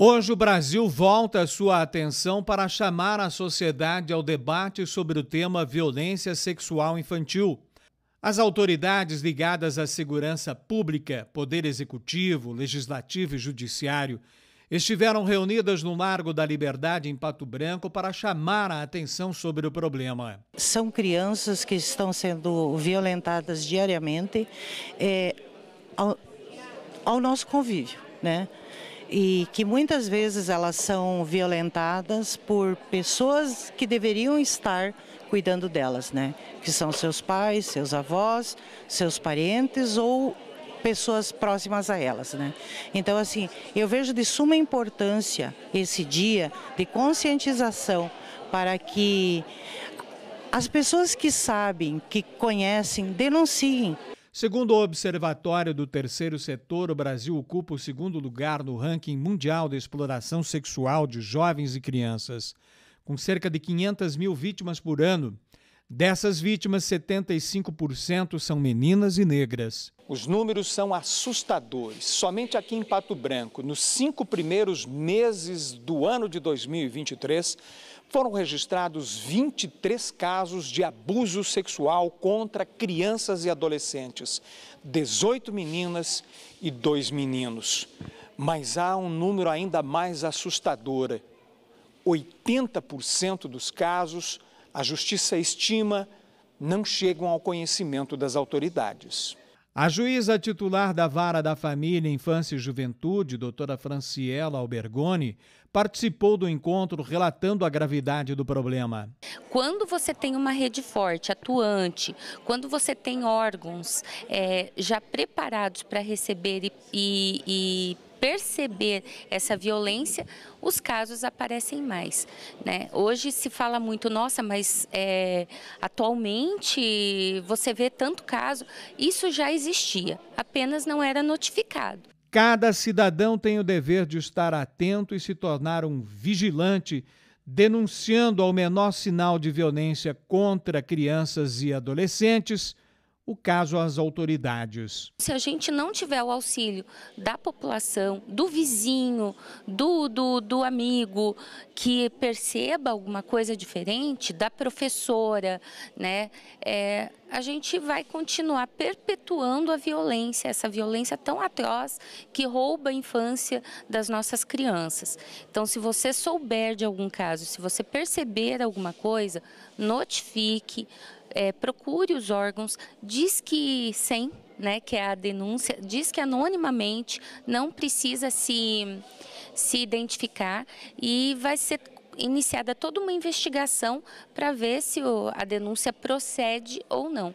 Hoje o Brasil volta sua atenção para chamar a sociedade ao debate sobre o tema violência sexual infantil. As autoridades ligadas à segurança pública, poder executivo, legislativo e judiciário estiveram reunidas no Largo da Liberdade, em Pato Branco, para chamar a atenção sobre o problema. São crianças que estão sendo violentadas diariamente é, ao, ao nosso convívio, né? e que muitas vezes elas são violentadas por pessoas que deveriam estar cuidando delas, né? Que são seus pais, seus avós, seus parentes ou pessoas próximas a elas, né? Então assim, eu vejo de suma importância esse dia de conscientização para que as pessoas que sabem, que conhecem, denunciem Segundo o Observatório do Terceiro Setor, o Brasil ocupa o segundo lugar no ranking mundial da exploração sexual de jovens e crianças, com cerca de 500 mil vítimas por ano. Dessas vítimas, 75% são meninas e negras. Os números são assustadores. Somente aqui em Pato Branco, nos cinco primeiros meses do ano de 2023, foram registrados 23 casos de abuso sexual contra crianças e adolescentes, 18 meninas e dois meninos. Mas há um número ainda mais assustador. 80% dos casos, a justiça estima, não chegam ao conhecimento das autoridades. A juíza titular da Vara da Família, Infância e Juventude, doutora Franciela Albergoni, participou do encontro relatando a gravidade do problema. Quando você tem uma rede forte, atuante, quando você tem órgãos é, já preparados para receber e, e, e perceber essa violência, os casos aparecem mais. Né? Hoje se fala muito, nossa, mas é, atualmente você vê tanto caso. Isso já existia, apenas não era notificado. Cada cidadão tem o dever de estar atento e se tornar um vigilante, denunciando ao menor sinal de violência contra crianças e adolescentes o caso às autoridades. Se a gente não tiver o auxílio da população, do vizinho, do, do, do amigo que perceba alguma coisa diferente, da professora, né, é, a gente vai continuar perpetuando a violência, essa violência tão atroz que rouba a infância das nossas crianças. Então, se você souber de algum caso, se você perceber alguma coisa, notifique, é, procure os órgãos, diz que sem, né, que é a denúncia, diz que anonimamente, não precisa se, se identificar e vai ser iniciada toda uma investigação para ver se a denúncia procede ou não.